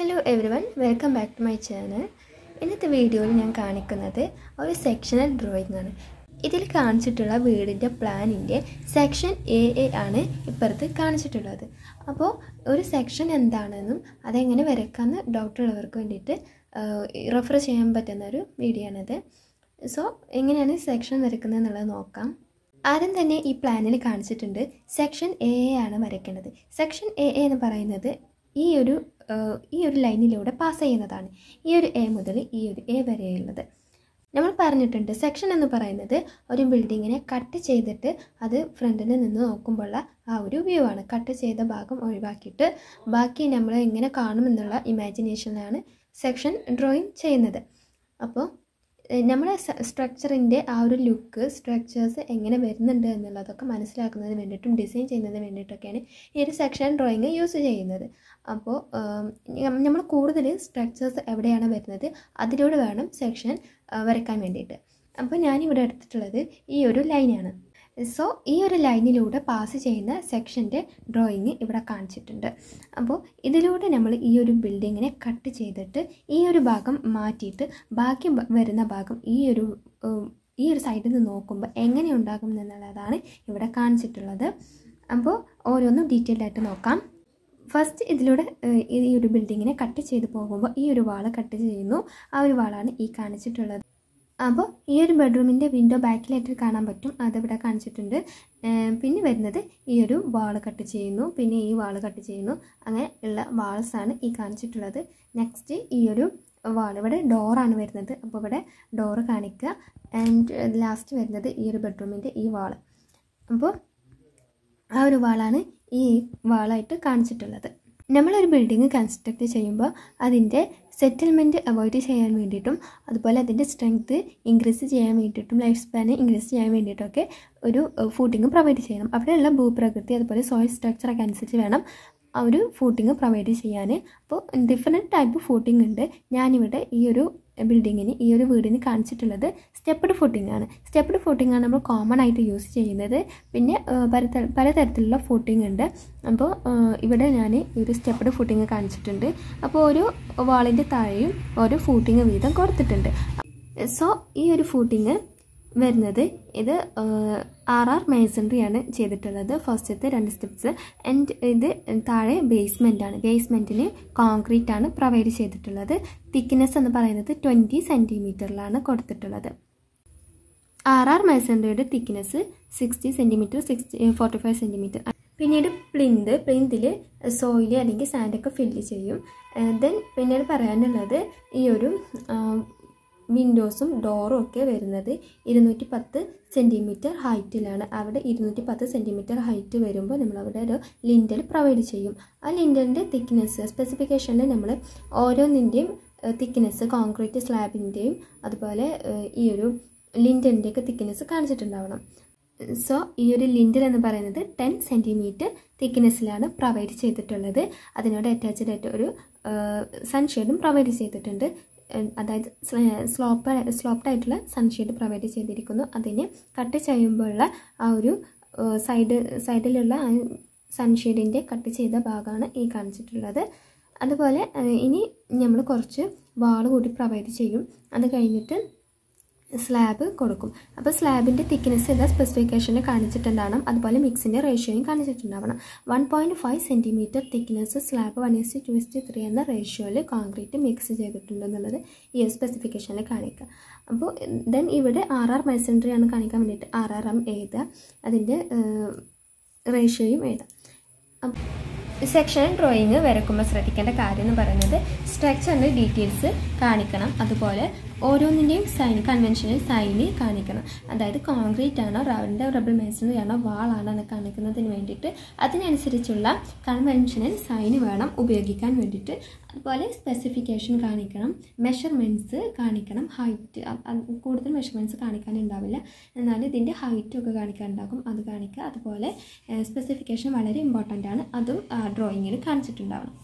hello everyone welcome back to my channel ഇന്നത്തെ വീഡിയോയിൽ ഞാൻ കാണിക്കുന്നത് ഒരു സെക്ഷണൽ ഡ്രോയിങ് ആണ് ഇതിൽ കാണിച്ചിട്ടുള്ള വീടിൻ്റെ പ്ലാനിൻ്റെ സെക്ഷൻ എ എ ആണ് ഇപ്പുറത്ത് കാണിച്ചിട്ടുള്ളത് അപ്പോൾ ഒരു സെക്ഷൻ എന്താണെന്നും അതെങ്ങനെ വരയ്ക്കാമെന്ന് ഉള്ളവർക്ക് വേണ്ടിയിട്ട് റെഫർ ചെയ്യാൻ പറ്റുന്ന ഒരു വീഡിയോ ആണത് സോ എങ്ങനെയാണ് സെക്ഷൻ വരയ്ക്കുന്നത് എന്നുള്ളത് നോക്കാം ആദ്യം തന്നെ ഈ പ്ലാനിൽ കാണിച്ചിട്ടുണ്ട് സെക്ഷൻ എ ആണ് വരയ്ക്കേണ്ടത് സെക്ഷൻ എ എന്ന് പറയുന്നത് ഈ ഒരു ഈ ഒരു ലൈനിലൂടെ പാസ് ചെയ്യുന്നതാണ് ഈ ഒരു എ മുതൽ ഈ ഒരു എ വരെയുള്ളത് നമ്മൾ പറഞ്ഞിട്ടുണ്ട് സെക്ഷൻ എന്ന് പറയുന്നത് ഒരു ബിൽഡിങ്ങിനെ കട്ട് ചെയ്തിട്ട് അത് ഫ്രണ്ടിൽ നിന്ന് നോക്കുമ്പോഴുള്ള ആ ഒരു വ്യൂ ആണ് കട്ട് ചെയ്ത ഭാഗം ഒഴിവാക്കിയിട്ട് ബാക്കി നമ്മൾ എങ്ങനെ കാണുമെന്നുള്ള ഇമാജിനേഷനിലാണ് സെക്ഷൻ ഡ്രോയിങ് ചെയ്യുന്നത് അപ്പോൾ നമ്മുടെ സ്ട്രക്ചറിൻ്റെ ആ ഒരു ലുക്ക് സ്ട്രക്ചേഴ്സ് എങ്ങനെ വരുന്നുണ്ട് എന്നുള്ളതൊക്കെ മനസ്സിലാക്കുന്നതിന് വേണ്ടിയിട്ടും ഡിസൈൻ ചെയ്യുന്നതിന് വേണ്ടിയിട്ടൊക്കെയാണ് ഈ ഒരു സെക്ഷൻ ഡ്രോയിങ് യൂസ് ചെയ്യുന്നത് അപ്പോൾ നമ്മൾ കൂടുതൽ സ്ട്രക്ചേഴ്സ് എവിടെയാണ് വരുന്നത് അതിലൂടെ വേണം സെക്ഷൻ വരയ്ക്കാൻ വേണ്ടിയിട്ട് അപ്പോൾ ഞാനിവിടെ എടുത്തിട്ടുള്ളത് ഈ ഒരു ലൈനാണ് സോ ഈ ഒരു ലൈനിലൂടെ പാസ് ചെയ്യുന്ന സെക്ഷൻ്റെ ഡ്രോയിങ് ഇവിടെ കാണിച്ചിട്ടുണ്ട് അപ്പോൾ ഇതിലൂടെ നമ്മൾ ഈ ഒരു ബിൽഡിങ്ങിനെ കട്ട് ചെയ്തിട്ട് ഈ ഒരു ഭാഗം മാറ്റിയിട്ട് ബാക്കി വരുന്ന ഭാഗം ഈ ഒരു ഈ ഒരു സൈഡിൽ നിന്ന് നോക്കുമ്പോൾ എങ്ങനെ ഉണ്ടാകും എന്നുള്ളതാണ് ഇവിടെ കാണിച്ചിട്ടുള്ളത് അപ്പോൾ ഓരോന്നും ഡീറ്റെയിൽഡ് ആയിട്ട് നോക്കാം ഫസ്റ്റ് ഇതിലൂടെ ഈ ഒരു ബിൽഡിങ്ങിനെ കട്ട് ചെയ്ത് പോകുമ്പോൾ ഈ ഒരു വാള് കട്ട് ചെയ്യുന്നു ആ ഒരു വാളാണ് ഈ കാണിച്ചിട്ടുള്ളത് അപ്പോൾ ഈ ഒരു ബെഡ്റൂമിൻ്റെ വിൻഡോ ബാക്കിലായിട്ട് കാണാൻ പറ്റും അതിവിടെ കാണിച്ചിട്ടുണ്ട് പിന്നെ വരുന്നത് ഈ ഒരു വാൾ കട്ട് ചെയ്യുന്നു പിന്നെ ഈ വാൾ കട്ട് ചെയ്യുന്നു അങ്ങനെ ഉള്ള വാൾസാണ് ഈ കാണിച്ചിട്ടുള്ളത് നെക്സ്റ്റ് ഈ ഒരു വാൾ ഇവിടെ ഡോറാണ് വരുന്നത് അപ്പോൾ ഇവിടെ ഡോറ് കാണിക്കുക ആൻഡ് ലാസ്റ്റ് വരുന്നത് ഈ ഒരു ബെഡ്റൂമിൻ്റെ ഈ വാൾ അപ്പോൾ ആ ഒരു വാളാണ് ഈ വാളായിട്ട് കാണിച്ചിട്ടുള്ളത് നമ്മളൊരു ബിൽഡിങ് കൺസ്ട്രക്റ്റ് ചെയ്യുമ്പോൾ അതിൻ്റെ സെറ്റിൽമെൻറ്റ് അവോയ്ഡ് ചെയ്യാൻ വേണ്ടിയിട്ടും അതുപോലെ അതിൻ്റെ സ്ട്രെങ്ത് ഇൻക്രീസ് ചെയ്യാൻ വേണ്ടിയിട്ടും ലൈഫ് സ്പാന് ഇൻക്രീസ് ചെയ്യാൻ വേണ്ടിയിട്ടൊക്കെ ഒരു ഫുഡിങ് പ്രൊവൈഡ് ചെയ്യണം അവിടെയുള്ള ഭൂപ്രകൃതി അതുപോലെ സോയിൽ സ്ട്രക്ചറൊക്കെ അനുസരിച്ച് വേണം ആ ഒരു ഫുഡിങ് പ്രൊവൈഡ് ചെയ്യാൻ അപ്പോൾ ഡിഫറെൻറ്റ് ടൈപ്പ് ഫുഡിങ് ഉണ്ട് ഞാനിവിടെ ഈ ഒരു ബിൽഡിങ്ങിന് ഈ ഒരു വീടിന് കാണിച്ചിട്ടുള്ളത് സ്റ്റെപ്പ്ഡ് ഫുട്ടിംഗ് ആണ് സ്റ്റെപ്പ്ഡ് ഫുട്ടിംഗ് ആണ് നമ്മൾ കോമൺ ആയിട്ട് യൂസ് ചെയ്യുന്നത് പിന്നെ പല പലതരത്തിലുള്ള ഫുട്ടിംഗ് ഉണ്ട് അപ്പോൾ ഇവിടെ ഞാൻ ഒരു സ്റ്റെപ്പ്ഡ് ഫുട്ടിംഗ് കാണിച്ചിട്ടുണ്ട് അപ്പോൾ ഒരു വാളിൻ്റെ താഴെയും ഓരോ ഫൂട്ടിങ് വീതം കൊടുത്തിട്ടുണ്ട് സോ ഈ ഒരു ഫുഡിങ് വരുന്നത് ഇത് ആർ ആർ മേസൺറിയാണ് ചെയ്തിട്ടുള്ളത് ഫസ്റ്റത്തെ രണ്ട് സ്റ്റെപ്സ് ആൻഡ് ഇത് താഴെ ബേസ്മെൻ്റ് ആണ് ബേസ്മെൻറ്റിന് കോൺക്രീറ്റ് ആണ് പ്രൊവൈഡ് ചെയ്തിട്ടുള്ളത് തിക്നെസ് എന്ന് പറയുന്നത് ട്വൻറ്റി സെൻറ്റിമീറ്ററിലാണ് കൊടുത്തിട്ടുള്ളത് ആർ ആർ മേസൺറിയുടെ thickness sixty centimeter sixty forty five centimeter പിന്നീട് പ്ലിന്ത് പ്ലിന്തിൽ സോയിൽ അല്ലെങ്കിൽ സാൻഡൊക്കെ ഫില്ല് ചെയ്യും ദെൻ പിന്നീട് പറയാനുള്ളത് ഈ ഒരു വിൻഡോസും ഡോറും ഒക്കെ വരുന്നത് ഇരുന്നൂറ്റി പത്ത് സെൻറ്റിമീറ്റർ ഹൈറ്റിലാണ് അവിടെ ഇരുന്നൂറ്റി പത്ത് സെൻറ്റിമീറ്റർ ഹൈറ്റ് വരുമ്പോൾ നമ്മൾ അവിടെ ഒരു ലിൻഡൽ പ്രൊവൈഡ് ചെയ്യും ആ ലിൻഡലിൻ്റെ തിക്നെസ് സ്പെസിഫിക്കേഷനിൽ നമ്മൾ ഓരോന്നിൻ്റെയും തിക്നെസ് കോൺക്രീറ്റ് സ്ലാബിൻ്റെയും അതുപോലെ ഈ ഒരു ലിൻഡലിൻ്റെയൊക്കെ തിക്നെസ് കാണിച്ചിട്ടുണ്ടാവണം സോ ഈ ഒരു ലിൻഡൽ എന്ന് പറയുന്നത് ടെൻ സെൻറ്റിമീറ്റർ തിക്നെസ്സിലാണ് പ്രൊവൈഡ് ചെയ്തിട്ടുള്ളത് അതിനോട് അറ്റാച്ച്ഡ് ആയിട്ട് ഒരു സൺഷെയ്ഡും പ്രൊവൈഡ് ചെയ്തിട്ടുണ്ട് അതായത് സ്ലോപ്പ് സ്ലോപ്ഡ് ആയിട്ടുള്ള സൺഷെയ്ഡ് പ്രൊവൈഡ് ചെയ്തിരിക്കുന്നു അതിന് കട്ട് ചെയ്യുമ്പോഴുള്ള ആ ഒരു സൈഡ് സൈഡിലുള്ള സൺഷെയ്ഡിൻ്റെ കട്ട് ചെയ്ത ഭാഗമാണ് ഈ കാണിച്ചിട്ടുള്ളത് അതുപോലെ ഇനി നമ്മൾ കുറച്ച് വാൾ കൂടി പ്രൊവൈഡ് ചെയ്യും അത് കഴിഞ്ഞിട്ട് സ്ലാബ് കൊടുക്കും അപ്പോൾ സ്ലാബിൻ്റെ തിക്നെസ് എന്താ സ്പെസിഫിക്കേഷനെ കാണിച്ചിട്ടുണ്ടാവണം അതുപോലെ മിക്സിൻ്റെ റേഷ്യോയും കാണിച്ചിട്ടുണ്ടാവണം one point five centimetre thickness slab one S two T three എന്ന റേഷ്യോയിൽ കോൺക്രീറ്റ് മിക്സ് ചെയ്തിട്ടുണ്ടെന്നുള്ളത് ഈ ഒരു സ്പെസിഫിക്കേഷനിൽ കാണിക്കുക അപ്പോൾ ദെൻ ഇവിടെ ആർ ആർ ആണ് കാണിക്കാൻ വേണ്ടിയിട്ട് ആർ ആർ എം എഴുതുക അതിൻ്റെ റേഷ്യോയും എഴുതാം സെക്ഷൻ ഡ്രോയിങ് വരക്കുമ്പോൾ ശ്രദ്ധിക്കേണ്ട കാര്യം എന്ന് പറയുന്നത് സ്ട്രക്ചറിൻ്റെ ഡീറ്റെയിൽസ് കാണിക്കണം അതുപോലെ ഓരോന്നിൻ്റെയും സൈൻ കൺവെൻഷനിൽ സൈന് കാണിക്കണം അതായത് കോൺക്രീറ്റ് ആണോ റബിൻ്റെ റബിൾ മേസണറി ആണോ വാളാണോ എന്ന് കാണിക്കുന്നതിന് വേണ്ടിയിട്ട് അതിനനുസരിച്ചുള്ള കൺവെൻഷനിൽ സൈന് വേണം ഉപയോഗിക്കാൻ വേണ്ടിയിട്ട് അതുപോലെ സ്പെസിഫിക്കേഷൻ കാണിക്കണം മെഷർമെൻറ്റ്സ് കാണിക്കണം ഹൈറ്റ് കൂടുതൽ മെഷർമെൻറ്റ്സ് കാണിക്കാനുണ്ടാവില്ല എന്നാൽ ഇതിൻ്റെ ഹൈറ്റൊക്കെ കാണിക്കാനുണ്ടാകും അത് കാണിക്കുക അതുപോലെ സ്പെസിഫിക്കേഷൻ വളരെ ഇമ്പോർട്ടൻ്റ് ആണ് അതും ഡ്രോയിങ്ങിൽ കാണിച്ചിട്ടുണ്ടാവണം